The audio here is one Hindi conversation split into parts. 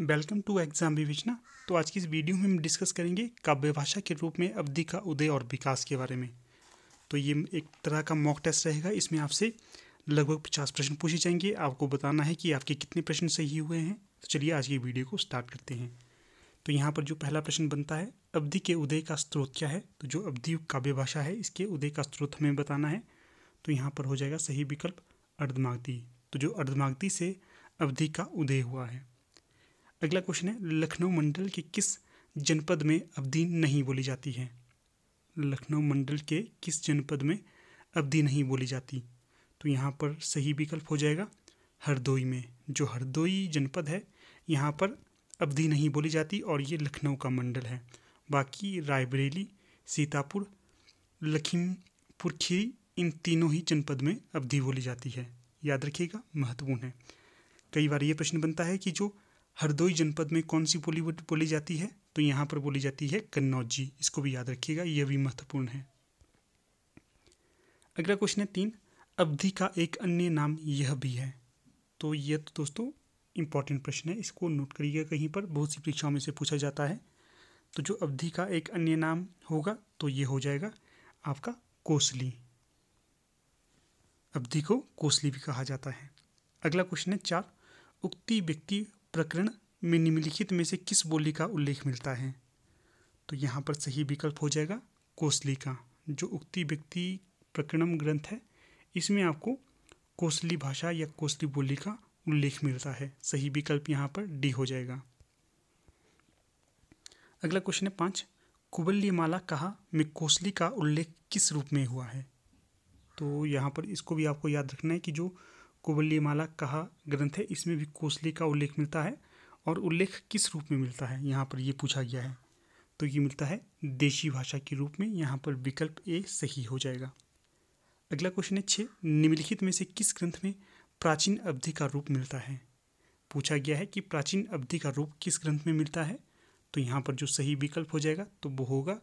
वेलकम टू एग्जाम विवेचना तो आज की इस वीडियो में हम डिस्कस करेंगे काव्य भाषा के रूप में अवधि का उदय और विकास के बारे में तो ये एक तरह का मॉक टेस्ट रहेगा इसमें आपसे लगभग पचास प्रश्न पूछे जाएंगे आपको बताना है कि आपके कितने प्रश्न सही हुए हैं तो चलिए आज की वीडियो को स्टार्ट करते हैं तो यहाँ पर जो पहला प्रश्न बनता है अवधि के उदय का स्रोत क्या है तो जो अवधि काव्य भाषा है इसके उदय का स्रोत हमें बताना है तो यहाँ पर हो जाएगा सही विकल्प अर्धमागती तो जो अर्धमागती से अवधि का उदय हुआ है अगला क्वेश्चन है लखनऊ मंडल के किस जनपद में अवधि नहीं बोली जाती है लखनऊ मंडल के किस जनपद में अवधि नहीं बोली जाती तो यहाँ पर सही विकल्प हो जाएगा हरदोई में जो हरदोई जनपद है यहाँ पर अवधि नहीं बोली जाती और ये लखनऊ का मंडल है बाकी रायबरेली सीतापुर लखीमपुर खीरी इन तीनों ही जनपद में अवधि बोली जाती है याद रखिएगा महत्वपूर्ण है कई बार ये प्रश्न बनता है कि जो हरदोई जनपद में कौन सी बोली बोली जाती है तो यहाँ पर बोली जाती है कन्नौजी इसको भी याद रखिएगा यह भी महत्वपूर्ण है अगला क्वेश्चन है तीन अवधि का एक अन्य नाम यह भी है तो यह तो दोस्तों इंपॉर्टेंट प्रश्न है इसको नोट करिएगा कहीं पर बहुत सी परीक्षाओं में से पूछा जाता है तो जो अवधि का एक अन्य नाम होगा तो ये हो जाएगा आपका कोसली अवधि को कोसली भी कहा जाता है अगला क्वेश्चन है चार उक्ति व्यक्ति प्रकरण में निम्नलिखित में से किस बोली का उल्लेख मिलता है तो यहाँ पर सही विकल्प हो जाएगा कोसली का जो उक्ति व्यक्ति प्रकरणम ग्रंथ है इसमें आपको कोसली भाषा या कोसली बोली का उल्लेख मिलता है सही विकल्प यहाँ पर डी हो जाएगा अगला क्वेश्चन है पाँच कुबल्ली माला कहा में कोसली का उल्लेख किस रूप में हुआ है तो यहाँ पर इसको भी आपको याद रखना है कि जो माला कहा ग्रंथ है इसमें भी कोसली का उल्लेख मिलता है और उल्लेख किस रूप में मिलता है यहाँ पर ये पूछा गया है तो ये मिलता है देशी भाषा के रूप में यहाँ पर विकल्प ए सही हो जाएगा अगला क्वेश्चन है छः निम्नलिखित में से किस ग्रंथ में प्राचीन अवधि का रूप मिलता है पूछा गया है कि प्राचीन अवधि का रूप किस ग्रंथ में मिलता है तो यहाँ पर जो सही विकल्प हो जाएगा तो वो होगा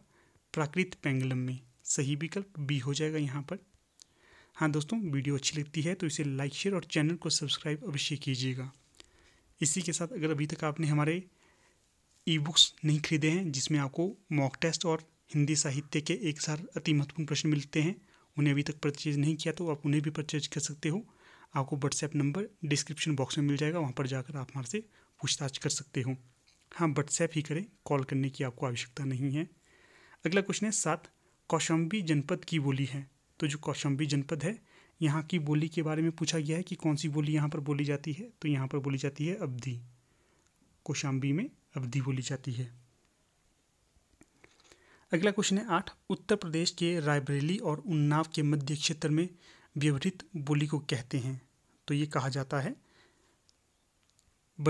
प्राकृत पेंगलम में सही विकल्प बी हो जाएगा यहाँ पर हाँ दोस्तों वीडियो अच्छी लगती है तो इसे लाइक शेयर और चैनल को सब्सक्राइब अवश्य कीजिएगा इसी के साथ अगर अभी तक आपने हमारे ई बुक्स नहीं खरीदे हैं जिसमें आपको मॉक टेस्ट और हिंदी साहित्य के एक सार अति महत्वपूर्ण प्रश्न मिलते हैं उन्हें अभी तक परचेज नहीं किया तो आप उन्हें भी परचेज कर सकते हो आपको व्हाट्सएप नंबर डिस्क्रिप्शन बॉक्स में मिल जाएगा वहाँ पर जाकर आप हमारे से पूछताछ कर सकते हो हाँ व्हाट्सएप ही करें कॉल करने की आपको आवश्यकता नहीं है अगला क्वेश्चन है सात कौशाम्बी जनपद की बोली है तो जो कौशाम्बी जनपद है यहाँ की बोली के बारे में पूछा गया है कि कौन सी बोली यहाँ पर बोली जाती है तो यहाँ पर बोली जाती है अवधि कौशाम्बी में अवधि बोली जाती है अगला क्वेश्चन है आठ उत्तर प्रदेश के रायबरेली और उन्नाव के मध्य क्षेत्र में व्यवहित बोली को कहते हैं तो ये कहा जाता है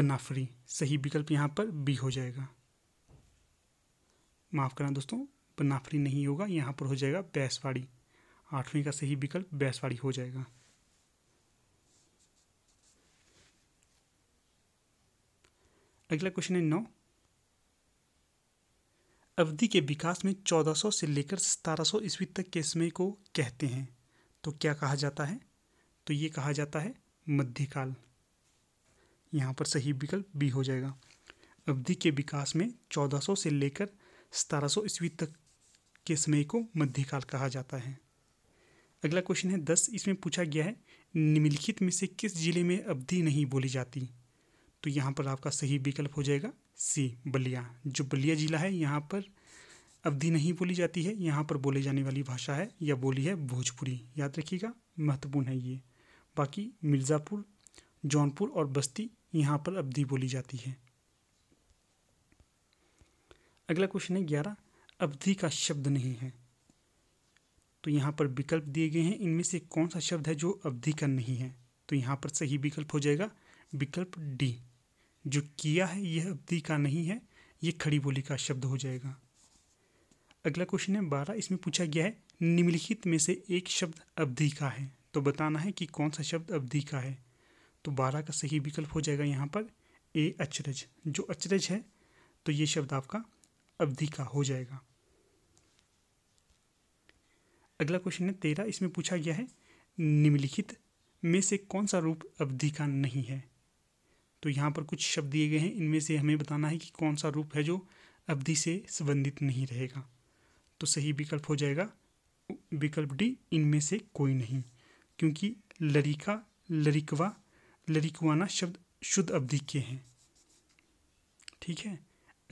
बनाफरी सही विकल्प यहाँ पर बी हो जाएगा माफ़ करना दोस्तों बनाफरी नहीं होगा यहाँ पर हो जाएगा बैसवाड़ी आठवीं का सही विकल्प बैसवाड़ी हो जाएगा अगला क्वेश्चन है नौ अवधि के विकास में 1400 से लेकर 1700 ईस्वी तक के समय को कहते हैं तो क्या कहा जाता है तो ये कहा जाता है मध्यकाल यहाँ पर सही विकल्प बी हो जाएगा अवधि के विकास में 1400 से लेकर 1700 ईस्वी तक के समय को मध्यकाल कहा जाता है अगला क्वेश्चन है दस इसमें पूछा गया है निम्नलिखित में से किस जिले में अवधि नहीं बोली जाती तो यहाँ पर आपका सही विकल्प हो जाएगा सी बलिया जो बलिया जिला है यहाँ पर अवधि नहीं बोली जाती है यहाँ पर बोले जाने वाली भाषा है या बोली है भोजपुरी याद रखिएगा महत्वपूर्ण है ये बाकी मिर्ज़ापुर जौनपुर और बस्ती यहाँ पर अवधि बोली जाती है अगला क्वेश्चन है ग्यारह अवधि का शब्द नहीं है तो यहाँ पर विकल्प दिए गए हैं इनमें से कौन सा शब्द है जो अवधि का नहीं है तो यहाँ पर सही विकल्प हो जाएगा विकल्प डी जो किया है यह अवधि का नहीं है ये खड़ी बोली का शब्द हो जाएगा अगला क्वेश्चन है बारह इसमें पूछा गया है निम्नलिखित में से एक शब्द अवधि का है तो बताना है कि कौन सा शब्द अवधि का है तो बारह का सही विकल्प हो जाएगा यहाँ पर ए अचरज जो अचरज है तो ये शब्द आपका अवधि का हो जाएगा अगला क्वेश्चन है तेरह इसमें पूछा गया है निम्नलिखित में से कौन सा रूप अवधि का नहीं है तो यहाँ पर कुछ शब्द दिए गए हैं इनमें से हमें बताना है कि कौन सा रूप है जो अवधि से संबंधित नहीं रहेगा तो सही विकल्प हो जाएगा विकल्प डी इनमें से कोई नहीं क्योंकि लरिका लरिकवा लरिकवाना शब्द शुद्ध अवधि के हैं ठीक है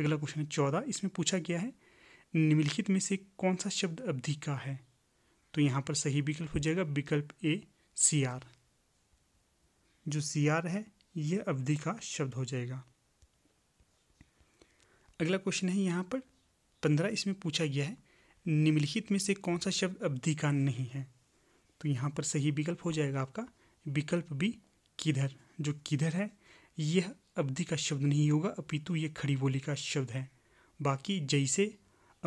अगला क्वेश्चन है चौदह इसमें पूछा गया है निम्नलिखित में से कौन सा शब्द अवधि का है तो यहाँ पर सही विकल्प हो जाएगा विकल्प ए सी आर जो सी आर है यह अवधि का शब्द हो जाएगा अगला क्वेश्चन है यहाँ पर पंद्रह इसमें पूछा गया है निम्नलिखित में से कौन सा शब्द अवधि का नहीं है तो यहाँ पर सही विकल्प हो जाएगा आपका विकल्प बी किधर जो किधर है यह अवधि का शब्द नहीं होगा अपितु ये खड़ी बोली का शब्द है बाकी जैसे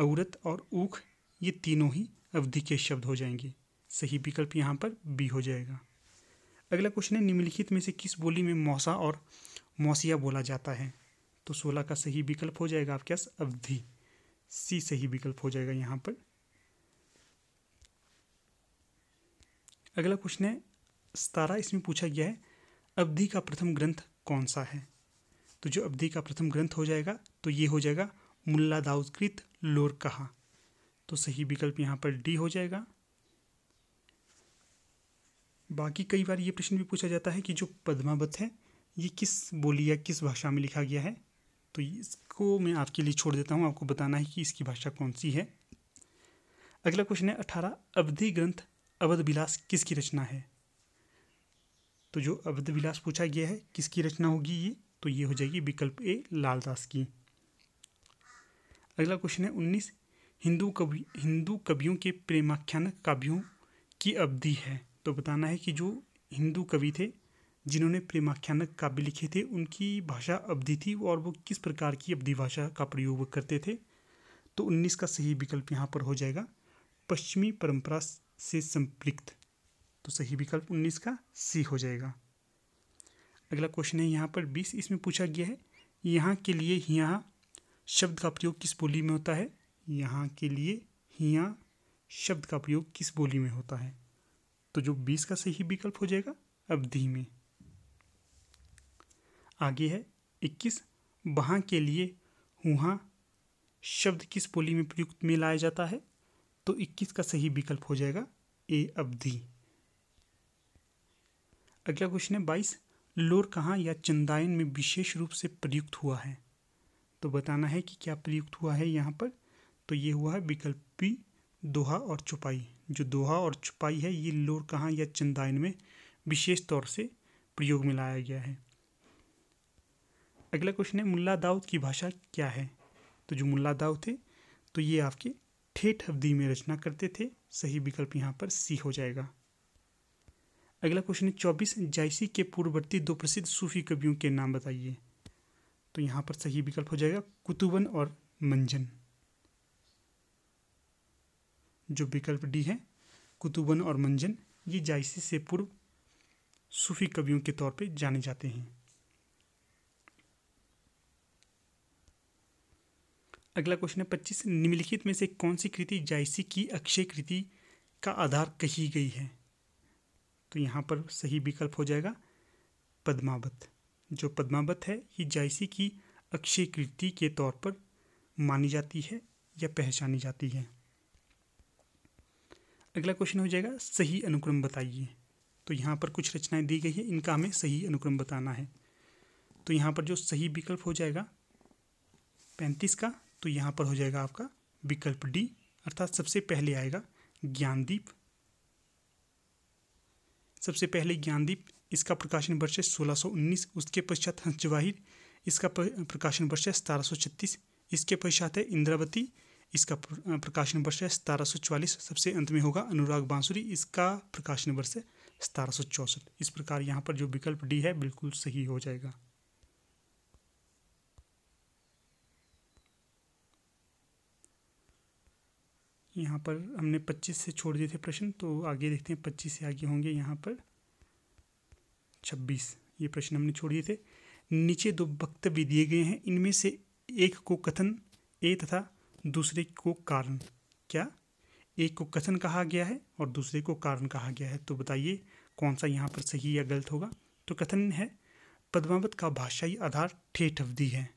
औरत और ऊख ये तीनों ही अवधि के शब्द हो जाएंगे सही विकल्प यहाँ पर बी हो जाएगा अगला क्वेश्चन है निम्नलिखित में से किस बोली में मौसा और मौसिया बोला जाता है तो सोलह का सही विकल्प हो जाएगा आपके पास अवधि सी सही विकल्प हो जाएगा यहाँ पर अगला क्वेश्चन है सतारह इसमें पूछा गया है अवधि का प्रथम ग्रंथ कौन सा है तो जो अवधि का प्रथम ग्रंथ हो जाएगा तो ये हो जाएगा मुल्ला दाउदकृत लोर कहा तो सही विकल्प यहाँ पर डी हो जाएगा बाकी कई बार ये प्रश्न भी पूछा जाता है कि जो पद्मावत है ये किस बोली या किस भाषा में लिखा गया है तो इसको मैं आपके लिए छोड़ देता हूँ आपको बताना है कि इसकी भाषा कौन सी है अगला क्वेश्चन है अठारह अवधि ग्रंथ अवध विलास किसकी रचना है तो जो अवध विलास पूछा गया है किसकी रचना होगी ये तो ये हो जाएगी विकल्प ए लालदास की अगला क्वेश्चन है उन्नीस हिंदू कवि हिंदू कवियों के प्रेमाख्यान काव्यों की अवधि है तो बताना है कि जो हिंदू कवि थे जिन्होंने प्रेमाख्यानक काव्य लिखे थे उनकी भाषा अवधि थी और वो किस प्रकार की अवधि भाषा का प्रयोग करते थे तो उन्नीस का सही विकल्प यहाँ पर हो जाएगा पश्चिमी परंपरा से संपृक्त तो सही विकल्प उन्नीस का सी हो जाएगा अगला क्वेश्चन है यहाँ पर बीस इसमें पूछा गया है यहाँ के लिए यहाँ शब्द का प्रयोग किस बोली में होता है यहाँ के लिए हिया शब्द का प्रयोग किस बोली में होता है तो जो बीस का सही विकल्प हो जाएगा अवधि में आगे है इक्कीस वहाँ के लिए हुआ शब्द किस बोली में प्रयुक्त में लाया जाता है तो इक्कीस का सही विकल्प हो जाएगा ए अवधि अगला क्वेश्चन है बाईस लोर कहाँ या चंदायन में विशेष रूप से प्रयुक्त हुआ है तो बताना है कि क्या प्रयुक्त हुआ है यहाँ पर तो ये हुआ है विकल्प बी दोहा और छुपाई जो दोहा और छुपाई है ये लोर कहाँ या चंदायन में विशेष तौर से प्रयोग में लाया गया है अगला क्वेश्चन है मुल्ला दाऊद की भाषा क्या है तो जो मुल्ला दाऊद थे तो ये आपके ठेठ अवधि में रचना करते थे सही विकल्प यहाँ पर सी हो जाएगा अगला क्वेश्चन है चौबीस जायसी के पूर्ववर्ती दो प्रसिद्ध सूफी कवियों के नाम बताइए तो यहाँ पर सही विकल्प हो जाएगा कुतुबन और मंजन जो विकल्प डी है कुतुबन और मंजन ये जायसी से पूर्व सूफी कवियों के तौर पे जाने जाते हैं अगला क्वेश्चन है पच्चीस निम्नलिखित में से कौन सी कृति जायसी की अक्षय कृति का आधार कही गई है तो यहाँ पर सही विकल्प हो जाएगा पद्मावत जो पद्मावत है ये जायसी की अक्षय कृति के तौर पर मानी जाती है या पहचानी जाती है अगला क्वेश्चन हो जाएगा सही अनुक्रम बताइए तो यहाँ पर कुछ रचनाएं दी गई है इनका हमें सही अनुक्रम बताना है तो यहाँ पर जो सही विकल्प हो जाएगा पैंतीस का तो यहाँ पर हो जाएगा आपका विकल्प डी अर्थात सबसे पहले आएगा ज्ञानदीप सबसे पहले ज्ञानदीप इसका प्रकाशन वर्ष है सोलह उसके पश्चात हंसवाहिर इसका प्रकाशन वर्ष है सतारह इसके पश्चात है इंद्रावती इसका प्रकाशन वर्ष है सतारह सौ चवालीस सबसे अंत में होगा अनुराग बांसुरी इसका प्रकाशन वर्ष है सतारह सौ चौंसठ इस प्रकार यहाँ पर जो विकल्प डी है बिल्कुल सही हो जाएगा यहाँ पर हमने 25 से छोड़ दिए थे प्रश्न तो आगे देखते हैं 25 से आगे होंगे यहाँ पर 26 ये प्रश्न हमने छोड़ दिए थे नीचे दो वक्तव्य दिए गए हैं इनमें से एक को कथन ए तथा दूसरे को कारण क्या एक को कथन कहा गया है और दूसरे को कारण कहा गया है तो बताइए कौन सा यहाँ पर सही या गलत होगा तो कथन है पद्मावत का भाषाई आधार ठेठ अवधि है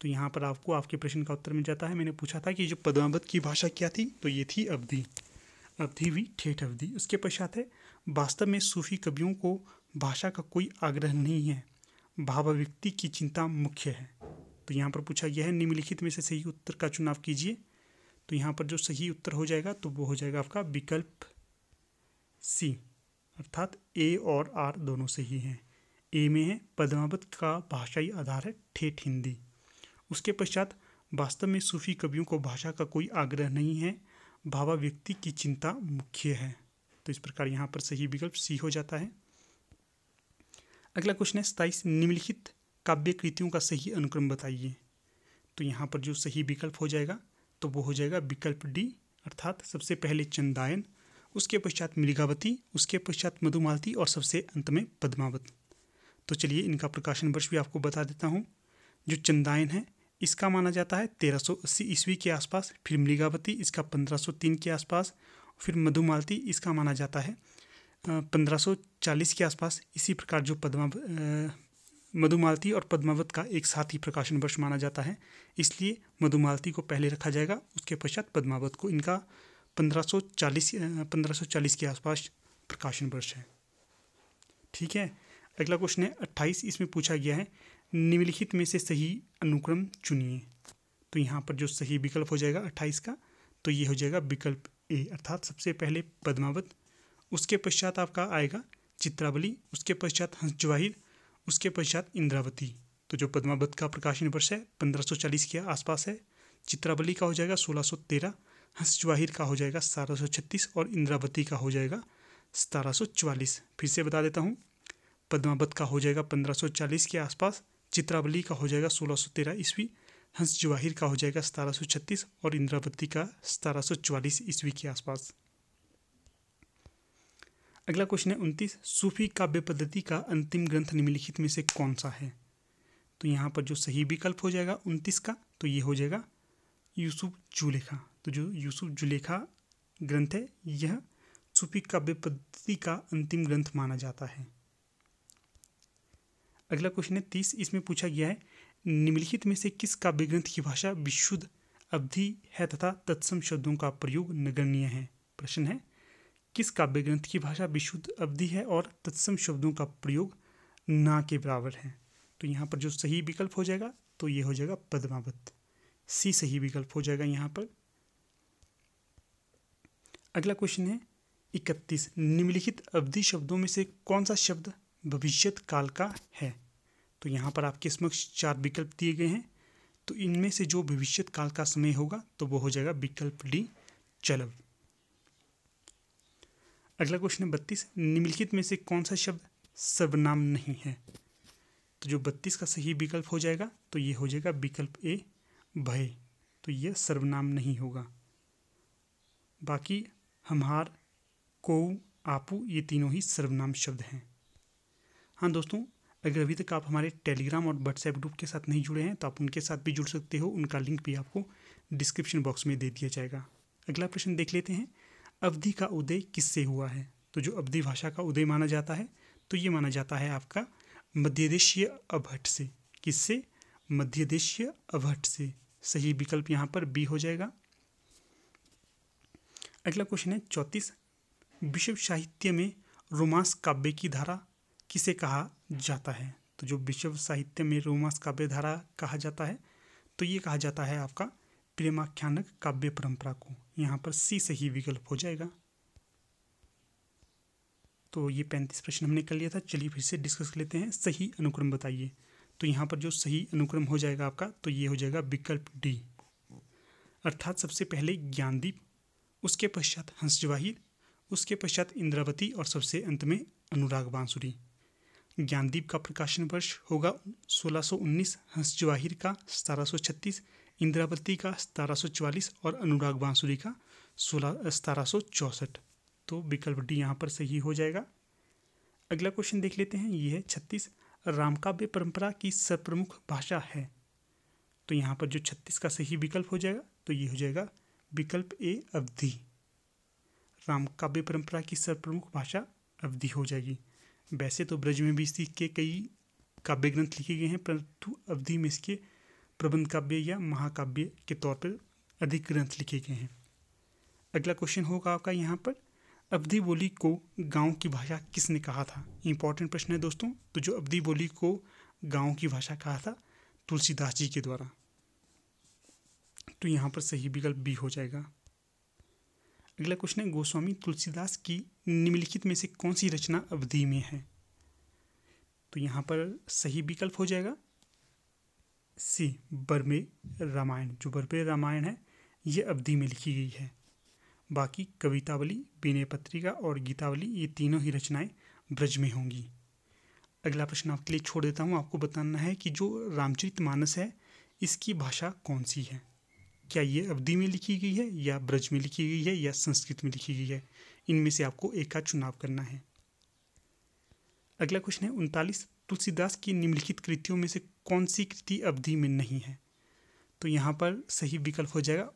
तो यहाँ पर आपको आपके प्रश्न का उत्तर मिल जाता है मैंने पूछा था कि जो पद्मावत की भाषा क्या थी तो ये थी अवधि अवधि भी ठेठ अवधि उसके पश्चात है वास्तव में सूफी कवियों को भाषा का कोई आग्रह नहीं है भावाभिव्यक्ति की चिंता मुख्य है तो यहाँ पर पूछा यह निम्नलिखित में से सही उत्तर का चुनाव कीजिए तो यहाँ पर जो सही उत्तर हो जाएगा तो वो हो जाएगा आपका विकल्प सी अर्थात ए और आर दोनों सही हैं ए में है पद्मावत का भाषाई आधार है ठेठ हिंदी उसके पश्चात वास्तव में सूफी कवियों को भाषा का कोई आग्रह नहीं है भावा व्यक्ति की चिंता मुख्य है तो इस प्रकार यहाँ पर सही विकल्प सी हो जाता है अगला क्वेश्चन है सताइस निम्नलिखित काव्य कृतियों का सही अनुक्रम बताइए तो यहाँ पर जो सही विकल्प हो जाएगा तो वो हो जाएगा विकल्प डी अर्थात सबसे पहले चंदायन उसके पश्चात मृगावती उसके पश्चात मधुमालती और सबसे अंत में पद्मावत तो चलिए इनका प्रकाशन वर्ष भी आपको बता देता हूँ जो चंदायन है इसका माना जाता है 1380 ईस्वी के आसपास फिर मृगावती इसका 1503 के आसपास फिर मधुमालती इसका माना जाता है 1540 के आसपास इसी प्रकार जो पद्मा मधुमालती और पद्मावत का एक साथ ही प्रकाशन वर्ष माना जाता है इसलिए मधुमालती को पहले रखा जाएगा उसके पश्चात पद्मावत को इनका 1540 1540 के आसपास प्रकाशन वर्ष है ठीक है अगला क्वेश्चन है अट्ठाईस इसमें पूछा गया है निम्नलिखित में से सही अनुक्रम चुनिए तो यहाँ पर जो सही विकल्प हो जाएगा अट्ठाईस का तो ये हो जाएगा विकल्प ए अर्थात सबसे पहले पद्मावत उसके पश्चात आपका आएगा चित्रावली उसके पश्चात हंस जवाहिर उसके पश्चात इंद्रावती तो जो पद्मावत का प्रकाशन वर्ष है 1540 के आसपास है चित्रावली का हो जाएगा 1613 हंस जवाहिर का हो जाएगा 1736 और इंद्रावती का हो जाएगा 1744 फिर से बता देता हूँ पद्मावत का हो जाएगा 1540 के आसपास चित्रावली का हो जाएगा 1613 ईस्वी हंस जवाहिर का हो जाएगा 1736 और इंद्रावती का 1744 ईस्वी के आसपास अगला क्वेश्चन है उनतीस सूफी काव्य पद्धति का अंतिम ग्रंथ निम्नलिखित में से कौन सा है तो यहाँ पर जो सही विकल्प हो जाएगा उनतीस का तो ये हो जाएगा यूसुफ जुलेखा तो जो यूसुफ जुलेखा ग्रंथ है यह सूफी काव्य पद्धति का अंतिम ग्रंथ माना जाता है अगला क्वेश्चन है तीस इसमें पूछा गया है निम्नलिखित में से किस काव्य ग्रंथ की भाषा विशुद्ध अवधि है तथा तत्सम शब्दों का प्रयोग नगण्य है प्रश्न है किस काव्य ग्रंथ की भाषा विशुद्ध अवधि है और तत्सम शब्दों का प्रयोग ना के बराबर है तो यहाँ पर जो सही विकल्प हो जाएगा तो ये हो जाएगा पद्मावत सी सही विकल्प हो जाएगा यहाँ पर अगला क्वेश्चन है इकतीस निम्नलिखित अवधि शब्दों में से कौन सा शब्द भविष्य काल का है तो यहाँ पर आपके समक्ष चार विकल्प दिए गए हैं तो इनमें से जो भविष्य काल का समय होगा तो वो हो जाएगा विकल्प डी चलव अगला क्वेश्चन है बत्तीस निम्नलिखित में से कौन सा शब्द सर्वनाम नहीं है तो जो बत्तीस का सही विकल्प हो जाएगा तो ये हो जाएगा विकल्प ए भय तो ये सर्वनाम नहीं होगा बाकी हमार को आपू ये तीनों ही सर्वनाम शब्द हैं हाँ दोस्तों अगर अभी तक आप हमारे टेलीग्राम और व्हाट्सएप ग्रुप के साथ नहीं जुड़े हैं तो आप उनके साथ भी जुड़ सकते हो उनका लिंक भी आपको डिस्क्रिप्शन बॉक्स में दे दिया जाएगा अगला प्रश्न देख लेते हैं अवधि का उदय किससे हुआ है तो जो अवधि भाषा का उदय माना जाता है तो ये माना जाता है आपका मध्यदेशीय अभट्ट से किससे मध्यदेशीय अभट से सही विकल्प यहाँ पर बी हो जाएगा अगला क्वेश्चन है चौंतीस विश्व साहित्य में रोमांस काव्य की धारा किसे कहा जाता है तो जो विश्व साहित्य में रोमांस काव्य धारा कहा जाता है तो ये कहा जाता है आपका प्रेमाख्यानक काव्य परंपरा को यहाँ पर सी से ही विकल्प हो जाएगा तो ये पैंतीस प्रश्न हमने कर लिया था चलिए फिर से डिस्कस कर लेते हैं सही अनुक्रम बताइए तो यहाँ पर जो सही अनुक्रम हो जाएगा आपका तो ये हो जाएगा विकल्प डी अर्थात सबसे पहले ज्ञानदीप उसके पश्चात हंस जवाहिर उसके पश्चात इंद्रावती और सबसे अंत में अनुराग बांसुरी ज्ञानदीप का प्रकाशन वर्ष होगा 1619 हंस जवाहिर का छत्तीस इंद्रावती का सतारह और अनुराग बांसुरी का सोलह सतारह तो विकल्प डी यहाँ पर सही हो जाएगा अगला क्वेश्चन देख लेते हैं ये है छत्तीस रामकाव्य परंपरा की सर्वप्रमुख भाषा है तो यहाँ पर जो छत्तीस का सही विकल्प हो जाएगा तो ये हो जाएगा विकल्प ए अवधि रामकाव्य परंपरा की सर्वप्रमुख भाषा अवधि हो जाएगी वैसे तो ब्रज में भी इसके कई काव्य ग्रंथ लिखे गए हैं परंतु अवधि में इसके प्रबंध काव्य या महाकाव्य के तौर पर अधिक ग्रंथ लिखे गए हैं अगला क्वेश्चन होगा आपका यहाँ पर अवधि बोली को गांव की भाषा किसने कहा था इंपॉर्टेंट प्रश्न है दोस्तों तो जो अवधि बोली को गांव की भाषा कहा था तुलसीदास जी के द्वारा तो यहाँ पर सही विकल्प बी हो जाएगा अगला क्वेश्चन है गोस्वामी तुलसीदास की निम्नलिखित में से कौन सी रचना अवधि में है तो यहाँ पर सही विकल्प हो जाएगा सी बर्मे रामायण जो बर्मे रामायण है ये अवधि में लिखी गई है बाकी कवितावली विनय पत्रिका और गीतावली ये तीनों ही रचनाएं ब्रज में होंगी अगला प्रश्न आपके लिए छोड़ देता हूँ आपको बताना है कि जो रामचरित मानस है इसकी भाषा कौन सी है क्या ये अवधि में लिखी गई है या ब्रज में लिखी गई है या संस्कृत में लिखी गई है इनमें से आपको एक का चुनाव करना है अगला क्वेश्चन है उनतालीस तुलसीदास की निम्नलिखित कृतियों में से कौन सी कृति अवधि में नहीं है तो यहाँ पर सही विकल्प हो जाएगा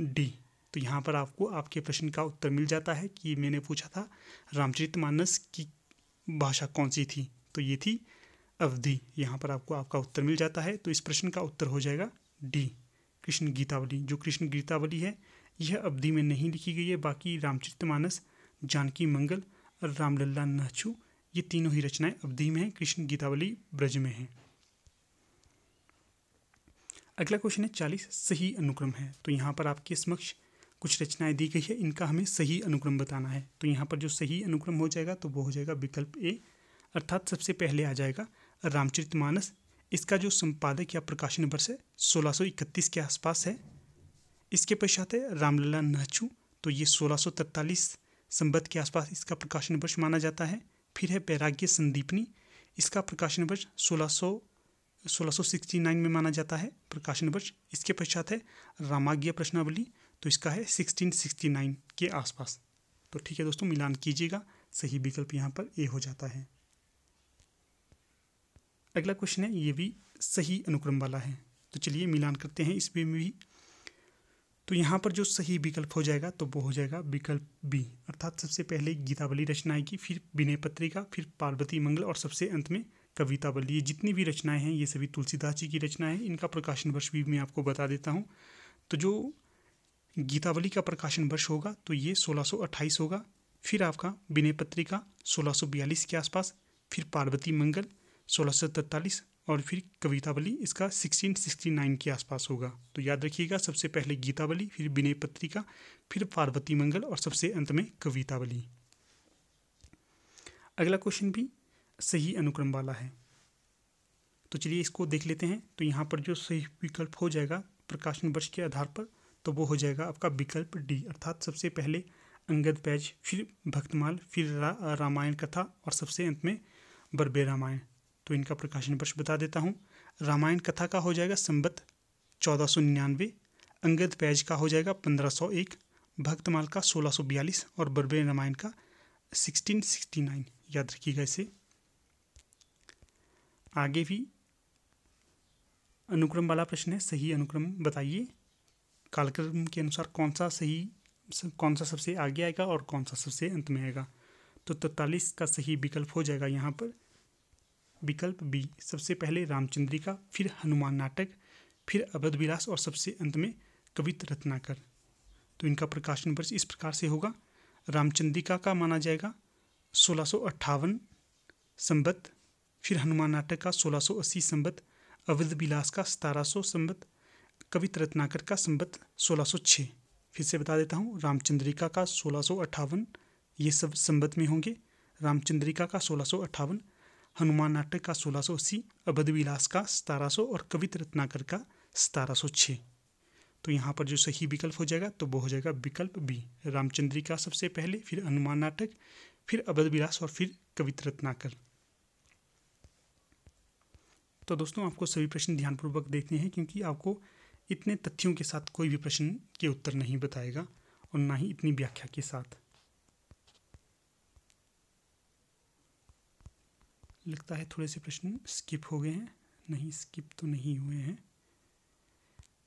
डी तो यहाँ पर आपको आपके प्रश्न का उत्तर मिल जाता है कि मैंने पूछा था रामचरितमानस की भाषा कौन सी थी तो ये थी अवधि यहाँ पर आपको आपका उत्तर मिल जाता है तो इस प्रश्न का उत्तर हो जाएगा डी कृष्ण गीतावली जो कृष्ण गीतावली है यह अवधि में नहीं लिखी गई है बाकी रामचरितमानस जानकी मंगल और रामलला नहछू ये तीनों ही रचनाएं अवधि में हैं कृष्ण गीतावली ब्रज में हैं अगला क्वेश्चन है चालीस सही अनुक्रम है तो यहाँ पर आपके समक्ष कुछ रचनाएं दी गई है इनका हमें सही अनुक्रम बताना है तो यहाँ पर जो सही अनुक्रम हो जाएगा तो वो हो जाएगा विकल्प ए अर्थात सबसे पहले आ जाएगा रामचरितमानस इसका जो संपादक या प्रकाशन वर्ष है 1631 के आसपास है इसके पश्चात है रामलला नहचू तो ये 1643 संबत के आसपास इसका प्रकाशन वर्ष माना जाता है फिर है वैराग्य संदीपनी इसका प्रकाशन वर्ष सोलह 1669 में माना जाता है प्रकाशन वर्ष इसके पश्चात है रामाज्ञा प्रश्नावली तो इसका है 1669 के आसपास तो ठीक है दोस्तों मिलान कीजिएगा सही विकल्प यहाँ पर ए हो जाता है अगला क्वेश्चन है ये भी सही अनुक्रम वाला है तो चलिए मिलान करते हैं इस में भी तो यहाँ पर जो सही विकल्प हो जाएगा तो वो हो जाएगा विकल्प बी अर्थात सबसे पहले गीतावली रचनाएं की फिर विनय पत्रिका फिर पार्वती मंगल और सबसे अंत में कवितावली ये जितनी भी रचनाएं हैं ये सभी तुलसीदास जी की रचनाएं हैं इनका प्रकाशन वर्ष भी मैं आपको बता देता हूँ तो जो गीतावली का प्रकाशन वर्ष होगा तो ये 1628 होगा फिर आपका विनय पत्रिका 1642 के आसपास फिर पार्वती मंगल 1643 और फिर कवितावली इसका 1669 के आसपास होगा तो याद रखिएगा सबसे पहले गीतावली फिर विनय पत्रिका फिर पार्वती मंगल और सबसे अंत में कवितावली अगला क्वेश्चन भी सही अनुक्रम वाला है तो चलिए इसको देख लेते हैं तो यहाँ पर जो सही विकल्प हो जाएगा प्रकाशन वर्ष के आधार पर तो वो हो जाएगा आपका विकल्प डी अर्थात सबसे पहले अंगद पैज फिर भक्तमाल फिर रा, रामायण कथा और सबसे अंत में बरबे रामायण तो इनका प्रकाशन वर्ष बता देता हूँ रामायण कथा का हो जाएगा संबत चौदह सौ निन्यानवे अंगद पैज का हो जाएगा पंद्रह सौ एक भक्तमाल का सोलह सौ बयालीस और बरबे रामायण का सिक्सटीन सिक्सटी नाइन याद रखिएगा इसे आगे भी अनुक्रम वाला प्रश्न है सही अनुक्रम बताइए कालक्रम के अनुसार कौन सा सही कौन सा सबसे आगे आएगा और कौन सा सबसे अंत में आएगा तो तैतालीस का सही विकल्प हो जाएगा यहाँ पर विकल्प बी सबसे पहले रामचंद्रिका फिर हनुमान नाटक फिर अवध विलास और सबसे अंत में कवित रत्नाकर तो इनका प्रकाशन वर्ष इस प्रकार से होगा रामचंद्रिका का माना जाएगा सोलह सौ अट्ठावन संबत्त फिर हनुमान नाटक का 1680 संबत अवध बिलास का सतारह सौ संबत कवित रत्नाकर का संबत 1606 फिर से बता देता हूँ रामचंद्रिका का सोलह ये सब संबत में होंगे रामचंद्रिका का सोलह हनुमान नाटक का 1680 अवध विलास का सौ और कवित रत्नाकर का छः तो यहाँ पर जो सही विकल्प हो जाएगा तो वो हो जाएगा विकल्प बी रामचंद्रिका सबसे पहले फिर हनुमान नाटक फिर अवध विलास और फिर कवित रत्नाकर तो दोस्तों आपको सभी प्रश्न ध्यानपूर्वक देखने हैं क्योंकि आपको इतने तथ्यों के साथ कोई भी प्रश्न के उत्तर नहीं बताएगा और ना ही इतनी व्याख्या के साथ लगता है थोड़े से प्रश्न स्किप हो गए हैं नहीं स्किप तो नहीं हुए हैं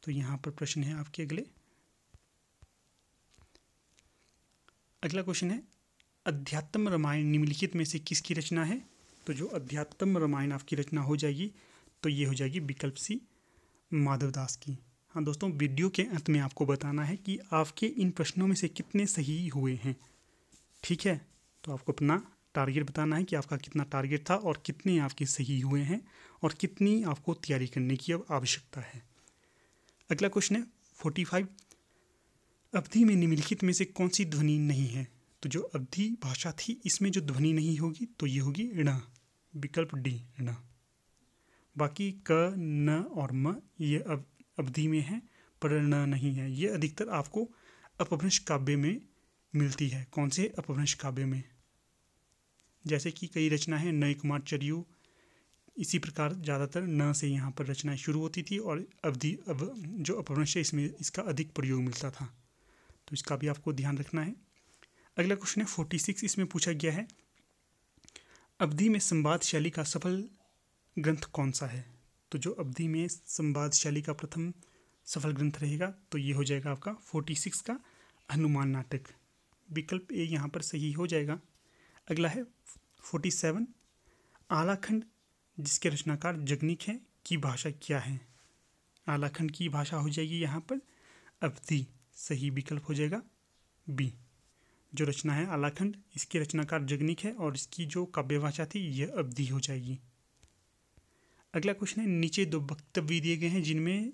तो यहाँ पर प्रश्न है आपके अगले अगला क्वेश्चन है अध्यात्म रामायण निम्नलिखित में से किसकी रचना है तो जो अध्यात्म रामायण आपकी रचना हो जाएगी तो ये हो जाएगी विकल्प सी माधवदास की हाँ दोस्तों वीडियो के अंत में आपको बताना है कि आपके इन प्रश्नों में से कितने सही हुए हैं ठीक है तो आपको अपना टारगेट बताना है कि आपका कितना टारगेट था और कितने आपके सही हुए हैं और कितनी आपको तैयारी करने की अब आवश्यकता है अगला क्वेश्चन है फोर्टी फाइव अवधि में निम्नलिखित में से कौन सी ध्वनि नहीं है तो जो अवधि भाषा थी इसमें जो ध्वनि नहीं होगी तो ये होगी ऋण विकल्प डी ऋण बाकी क न और म ये अब अवधि में है पर न नहीं है ये अधिकतर आपको अपभ्रंश काव्य में मिलती है कौन से अपभ्रंश काव्य में जैसे कि कई रचना है नय कुमार चरयू इसी प्रकार ज़्यादातर न से यहाँ पर रचनाएं शुरू होती थी और अवधि अब जो अपभ्रंश है इसमें इसका अधिक प्रयोग मिलता था तो इसका भी आपको ध्यान रखना है अगला क्वेश्चन है फोर्टी सिक्स इसमें पूछा गया है अवधि में संवाद शैली का सफल ग्रंथ कौन सा है तो जो अवधि में संवाद शैली का प्रथम सफल ग्रंथ रहेगा तो ये हो जाएगा आपका फोर्टी सिक्स का हनुमान नाटक विकल्प ए यहाँ पर सही हो जाएगा अगला है फोर्टी सेवन आलाखंड जिसके रचनाकार जगनिक हैं की भाषा क्या है आलाखंड की भाषा हो जाएगी यहाँ पर अवधि सही विकल्प हो जाएगा बी जो रचना है आलाखंड इसके रचनाकार जगनिक है और इसकी जो काव्य भाषा थी यह अवधि हो जाएगी अगला क्वेश्चन है नीचे दो वक्तव्य दिए गए हैं जिनमें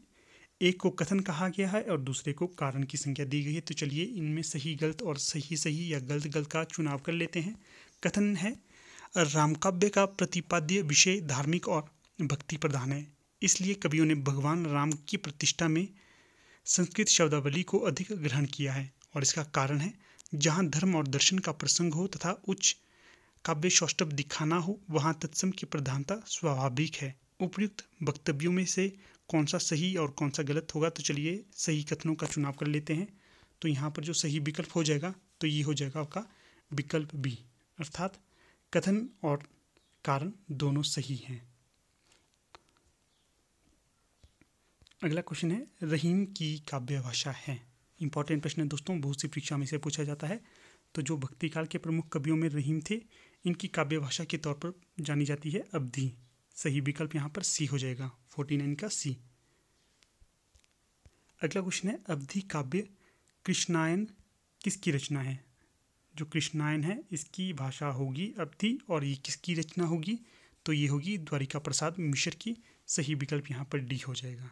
एक को कथन कहा गया है और दूसरे को कारण की संख्या दी गई है तो चलिए इनमें सही गलत और सही सही या गलत गलत का चुनाव कर लेते हैं कथन है रामकाव्य का प्रतिपाद्य विषय धार्मिक और भक्ति प्रधान है इसलिए कवियों ने भगवान राम की प्रतिष्ठा में संस्कृत शब्दावली को अधिक ग्रहण किया है और इसका कारण है जहाँ धर्म और दर्शन का प्रसंग हो तथा उच्च काव्य सौष्ठव दिखाना हो वहाँ तत्सम की प्रधानता स्वाभाविक है उपयुक्त वक्तव्यों में से कौन सा सही और कौन सा गलत होगा तो चलिए सही कथनों का चुनाव कर लेते हैं तो यहाँ पर जो सही विकल्प हो जाएगा तो ये हो जाएगा आपका विकल्प बी अर्थात कथन और कारण दोनों सही हैं अगला क्वेश्चन है रहीम की काव्य भाषा है इंपॉर्टेंट प्रश्न है दोस्तों बहुत सी परीक्षा में से पूछा जाता है तो जो भक्ति काल के प्रमुख कवियों में रहीम थे इनकी काव्य भाषा के तौर पर जानी जाती है अवधि सही विकल्प यहाँ पर सी हो जाएगा फोर्टी नाइन का सी अगला क्वेश्चन है अवधि काव्य कृष्णायन किसकी रचना है जो कृष्णायन है इसकी भाषा होगी अवधि और ये किसकी रचना होगी तो ये होगी द्वारिका प्रसाद मिश्र की सही विकल्प यहाँ पर डी हो जाएगा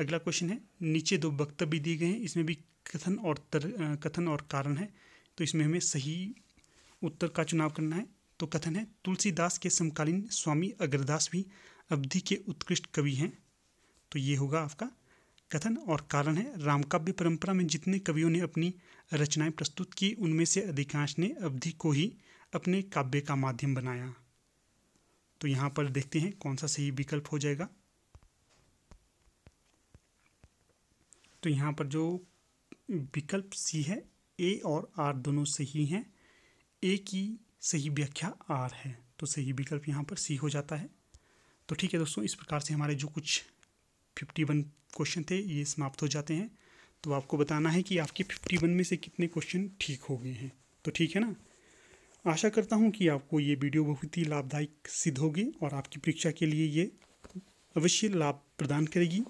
अगला क्वेश्चन है नीचे दो वक्तव्य दिए गए हैं इसमें भी कथन और तर, कथन और कारण है तो इसमें हमें सही उत्तर का चुनाव करना है तो कथन है तुलसीदास के समकालीन स्वामी अग्रदास भी अवधि के उत्कृष्ट कवि हैं तो ये होगा आपका कथन और कारण है रामकाव्य परंपरा में जितने कवियों ने अपनी रचनाएं प्रस्तुत की उनमें से अधिकांश ने अवधि को ही अपने काव्य का माध्यम बनाया तो यहाँ पर देखते हैं कौन सा सही विकल्प हो जाएगा तो यहाँ पर जो विकल्प सी है ए और आर दोनों सही हैं ए की सही व्याख्या आर है तो सही विकल्प यहाँ पर सी हो जाता है तो ठीक है दोस्तों इस प्रकार से हमारे जो कुछ फिफ्टी वन क्वेश्चन थे ये समाप्त हो जाते हैं तो आपको बताना है कि आपके फिफ्टी वन में से कितने क्वेश्चन ठीक हो गए हैं तो ठीक है ना आशा करता हूँ कि आपको ये वीडियो बहुत ही लाभदायक सिद्ध होगी और आपकी परीक्षा के लिए ये अवश्य लाभ प्रदान करेगी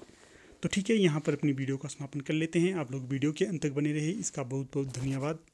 तो ठीक है यहाँ पर अपनी वीडियो का समापन कर लेते हैं आप लोग वीडियो के अंत तक बने रहे इसका बहुत बहुत धन्यवाद